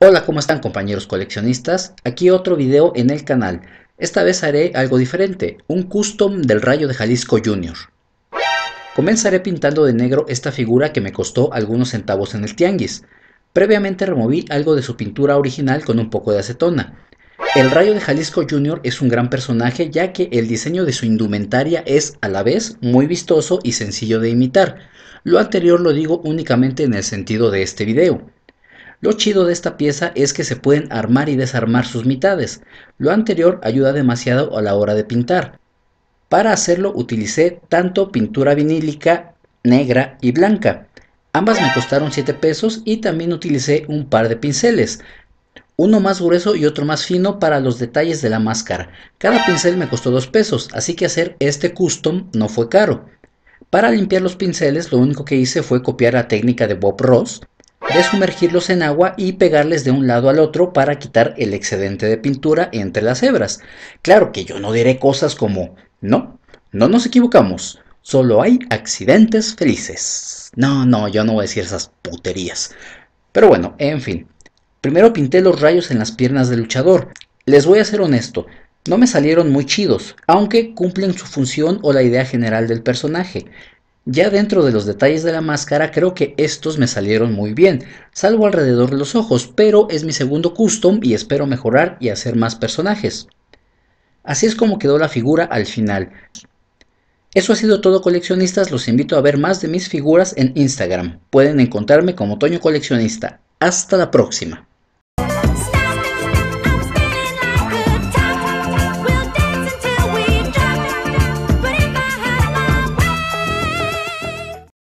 Hola, ¿cómo están compañeros coleccionistas? Aquí otro video en el canal. Esta vez haré algo diferente, un custom del Rayo de Jalisco Junior. Comenzaré pintando de negro esta figura que me costó algunos centavos en el tianguis. Previamente removí algo de su pintura original con un poco de acetona. El Rayo de Jalisco Jr. es un gran personaje ya que el diseño de su indumentaria es a la vez muy vistoso y sencillo de imitar. Lo anterior lo digo únicamente en el sentido de este video. Lo chido de esta pieza es que se pueden armar y desarmar sus mitades. Lo anterior ayuda demasiado a la hora de pintar. Para hacerlo utilicé tanto pintura vinílica negra y blanca. Ambas me costaron 7 pesos y también utilicé un par de pinceles. Uno más grueso y otro más fino para los detalles de la máscara. Cada pincel me costó 2 pesos, así que hacer este custom no fue caro. Para limpiar los pinceles lo único que hice fue copiar la técnica de Bob Ross de sumergirlos en agua y pegarles de un lado al otro para quitar el excedente de pintura entre las hebras. Claro que yo no diré cosas como, no, no nos equivocamos, solo hay accidentes felices. No, no, yo no voy a decir esas puterías. Pero bueno, en fin. Primero pinté los rayos en las piernas del luchador. Les voy a ser honesto, no me salieron muy chidos, aunque cumplen su función o la idea general del personaje. Ya dentro de los detalles de la máscara creo que estos me salieron muy bien, salvo alrededor de los ojos, pero es mi segundo custom y espero mejorar y hacer más personajes. Así es como quedó la figura al final. Eso ha sido todo coleccionistas, los invito a ver más de mis figuras en Instagram. Pueden encontrarme como Toño Coleccionista. Hasta la próxima.